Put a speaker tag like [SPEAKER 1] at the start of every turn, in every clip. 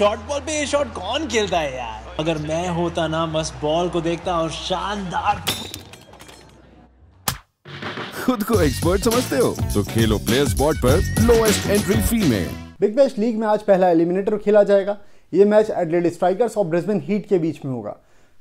[SPEAKER 1] short ball पे ये shot कौन खेलता है यार अगर मैं होता ना बस बॉल को देखता और शानदार खुद को एक्सपर्ट समझते हो तो खेलो प्लेयर स्पॉट पर लोएस्ट एंट्री फी में बिग बैश लीग में आज पहला एलिमिनेटर खेला जाएगा ये मैच एडलेड स्ट्राइकर्स और ब्रिस्बेन हीट के बीच में होगा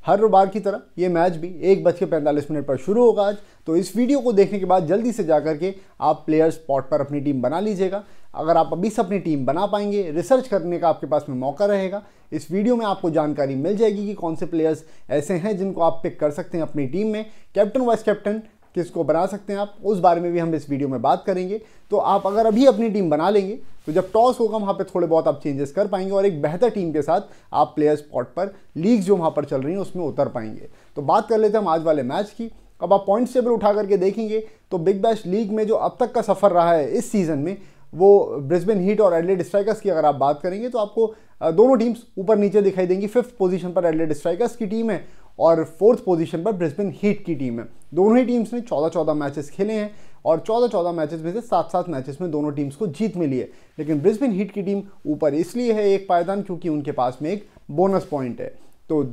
[SPEAKER 1] हर बार की तरह ये मैच भी एक बज के पैंतालीस मिनट पर शुरू होगा आज तो इस वीडियो को देखने के बाद जल्दी से जा करके आप प्लेयर स्पॉट पर अपनी टीम बना लीजिएगा अगर आप अभी से अपनी टीम बना पाएंगे रिसर्च करने का आपके पास में मौका रहेगा इस वीडियो में आपको जानकारी मिल जाएगी कि कौन से प्लेयर्स ऐसे हैं जिनको आप पिक कर सकते हैं अपनी टीम में कैप्टन वाइस कैप्टन किसको बना सकते हैं आप उस बारे में भी हम इस वीडियो में बात करेंगे तो आप अगर अभी अपनी टीम बना लेंगे तो जब टॉस होगा वहाँ पे थोड़े बहुत आप चेंजेस कर पाएंगे और एक बेहतर टीम के साथ आप प्लेयर स्पॉट पर लीग जो वहाँ पर चल रही हैं उसमें उतर पाएंगे तो बात कर लेते हैं हम आज वाले मैच की अब आप पॉइंट्स टेबल उठा करके देखेंगे तो बिग बैश लीग में जो अब तक का सफ़र रहा है इस सीज़न में वो ब्रिस्बेन हीट और एडलेट स्ट्राइकर्स की अगर आप बात करेंगे तो आपको दोनों टीम्स ऊपर नीचे दिखाई देंगी फिफ्थ पोजीशन पर एडलेट स्ट्राइकर्स की टीम है और फोर्थ पोजीशन पर ब्रिस्बेन हीट की टीम है दोनों ही टीम्स ने चौदह चौदह मैचेस खेले हैं और चौदह चौदह मैचेस में से सात सात मैचेस में दोनों टीम्स को जीत मिली है लेकिन ब्रिस्बेन हीट की टीम ऊपर इसलिए है एक पायदान क्योंकि उनके पास में एक बोनस पॉइंट है तो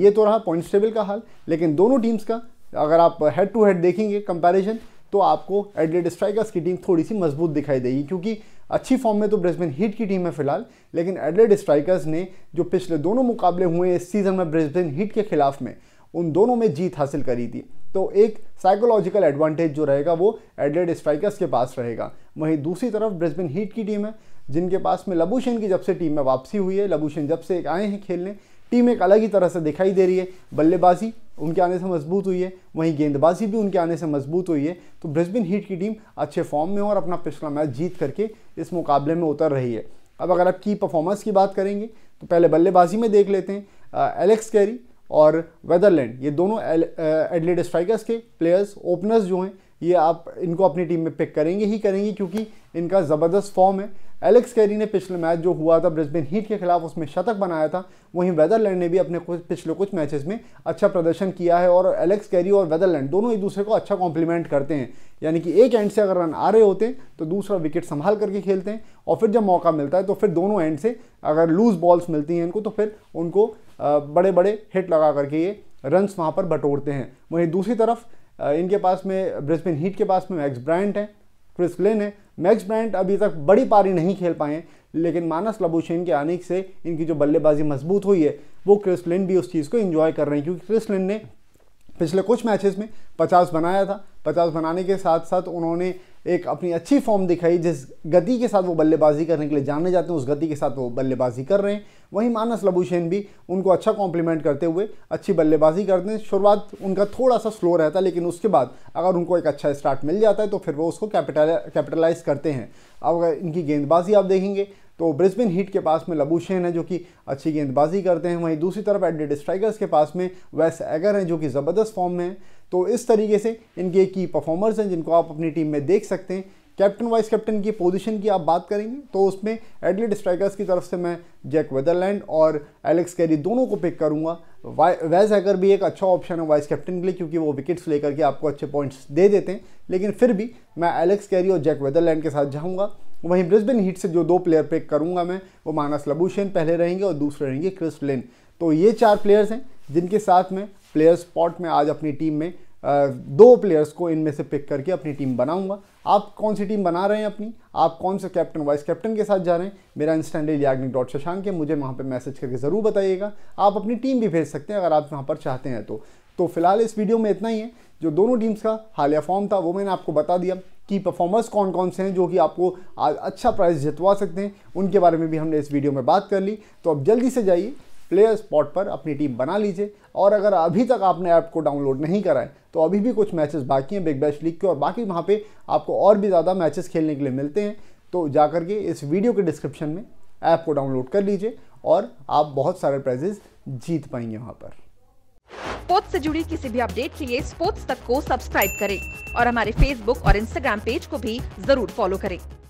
[SPEAKER 1] ये तो रहा पॉइंट्स टेबल का हाल लेकिन दोनों टीम्स का अगर आप हेड टू हेड देखेंगे कंपैरिजन तो आपको एडलेट स्ट्राइकर्स की टीम थोड़ी सी मजबूत दिखाई देगी क्योंकि अच्छी फॉर्म में तो ब्रिस्बेन हीट की टीम है फिलहाल लेकिन एडलेट स्ट्राइकर्स ने जो पिछले दोनों मुकाबले हुए इस सीज़न में ब्रिस्बेन हीट के खिलाफ में उन दोनों में जीत हासिल करी थी तो एक साइकोलॉजिकल एडवांटेज जो रहेगा वो एडलेट स्ट्राइकर्स के पास रहेगा वहीं दूसरी तरफ ब्रिस्बेन हीट की टीम है जिनके पास में लबूशन की जब से टीम में वापसी हुई है लबूशन जब से आए हैं खेलने टीम एक अलग ही तरह से दिखाई दे रही है बल्लेबाजी उनके आने से मजबूत हुई है वहीं गेंदबाजी भी उनके आने से मजबूत हुई है तो ब्रिस्बिन हीट की टीम अच्छे फॉर्म में और अपना पिछला मैच जीत करके इस मुकाबले में उतर रही है अब अगर आप की परफॉर्मेंस की बात करेंगे तो पहले बल्लेबाजी में देख लेते हैं एलेक्स कैरी और वेदरलैंड ये दोनों एडलेड स्ट्राइकर्स के प्लेयर्स ओपनर्स जो हैं ये आप इनको अपनी टीम में पिक करेंगे ही करेंगे क्योंकि इनका ज़बरदस्त फॉर्म है एलेक्स कैरी ने पिछले मैच जो हुआ था ब्रिस्बेन हीट के खिलाफ उसमें शतक बनाया था वहीं वेदरलैंड ने भी अपने कुछ पिछले कुछ मैचेस में अच्छा प्रदर्शन किया है और एलेक्स कैरी और वेदरलैंड दोनों एक दूसरे को अच्छा कॉम्प्लीमेंट करते हैं यानी कि एक एंड से अगर रन आ रहे होते हैं तो दूसरा विकेट संभाल करके खेलते हैं और फिर जब मौका मिलता है तो फिर दोनों एंड से अगर लूज बॉल्स मिलती हैं इनको तो फिर उनको बड़े बड़े हिट लगा करके ये रन्स वहाँ पर बटोरते हैं वहीं दूसरी तरफ इनके पास में ब्रिस्बेन हीट के पास में मैक्स ब्रायंट हैं क्रिस ग्लेन है मैक्स ब्रांड अभी तक बड़ी पारी नहीं खेल पाए लेकिन मानस लबूशेन के आने से इनकी जो बल्लेबाजी मजबूत हुई है वो क्रिसलिन भी उस चीज़ को इन्जॉय कर रहे हैं क्योंकि क्रिसलिन ने पिछले कुछ मैचेस में 50 बनाया था पचास बनाने के साथ साथ उन्होंने एक अपनी अच्छी फॉर्म दिखाई जिस गति के साथ वो बल्लेबाजी करने के लिए जाने जाते हैं उस गति के साथ वो बल्लेबाजी कर रहे हैं वहीं मानस लबूशेन भी उनको अच्छा कॉम्प्लीमेंट करते हुए अच्छी बल्लेबाजी करते हैं शुरुआत उनका थोड़ा सा स्लो रहता है लेकिन उसके बाद अगर उनको एक अच्छा स्टार्ट मिल जाता है तो फिर वो उसको कैपिटल कैपिटलाइज करते हैं अब इनकी गेंदबाजी आप देखेंगे तो ब्रिस्बिन हीट के पास में लबूशेन है जो कि अच्छी गेंदबाजी करते हैं वहीं दूसरी तरफ एडिड स्ट्राइकर्स के पास में वैस एगर हैं जो कि ज़बरदस्त फॉर्म में हैं तो इस तरीके से इनके की परफॉर्मर्स हैं जिनको आप अपनी टीम में देख सकते हैं कैप्टन वाइस कैप्टन की पोजीशन की आप बात करेंगे तो उसमें एडलेट स्ट्राइकर्स की तरफ से मैं जैक वेदरलैंड और एलेक्स कैरी दोनों को पिक करूंगा वैस एगर भी एक अच्छा ऑप्शन है वाइस कैप्टन के लिए क्योंकि वो विकेट्स लेकर के आपको अच्छे पॉइंट्स दे देते हैं लेकिन फिर भी मैं एलेक्स कैरी और जैक वेदरलैंड के साथ जाऊँगा वहीं ब्रिस्बेन हीट से जो दो प्लेयर पिक करूंगा मैं वो मानस लबूशेन पहले रहेंगे और दूसरे रहेंगे क्रिस लेन तो ये चार प्लेयर्स हैं जिनके साथ मैं प्लेयर स्पॉट में आज अपनी टीम में दो प्लेयर्स को इनमें से पिक करके अपनी टीम बनाऊंगा आप कौन सी टीम बना रहे हैं अपनी आप कौन से कैप्टन वाइस कैप्टन के साथ जा रहे हैं मेरा इंस्टेंडल याग्निक डॉट शशांक है मुझे वहाँ पर मैसेज करके ज़रूर बताइएगा आप अपनी टीम भी भेज सकते हैं अगर आप वहाँ पर चाहते हैं तो तो फिलहाल इस वीडियो में इतना ही है जो दोनों टीम्स का हालिया फॉर्म था वो मैंने आपको बता दिया की परफॉर्मर्स कौन कौन से हैं जो कि आपको अच्छा प्राइस जितवा सकते हैं उनके बारे में भी हमने इस वीडियो में बात कर ली तो अब जल्दी से जाइए प्लेयर स्पॉट पर अपनी टीम बना लीजिए और अगर अभी तक आपने ऐप को डाउनलोड नहीं करा है तो अभी भी कुछ मैचेस बाकी हैं बिग बैश लीग के और बाकी वहाँ पे आपको और भी ज़्यादा मैचेस खेलने के लिए मिलते हैं तो जा के इस वीडियो के डिस्क्रिप्शन में ऐप को डाउनलोड कर लीजिए और आप बहुत सारे प्राइजेज़ जीत पाएंगे वहाँ पर स्पोर्ट्स से जुड़ी किसी भी अपडेट के लिए स्पोर्ट्स तक को सब्सक्राइब करें और हमारे फेसबुक और इंस्टाग्राम पेज को भी जरूर फॉलो करें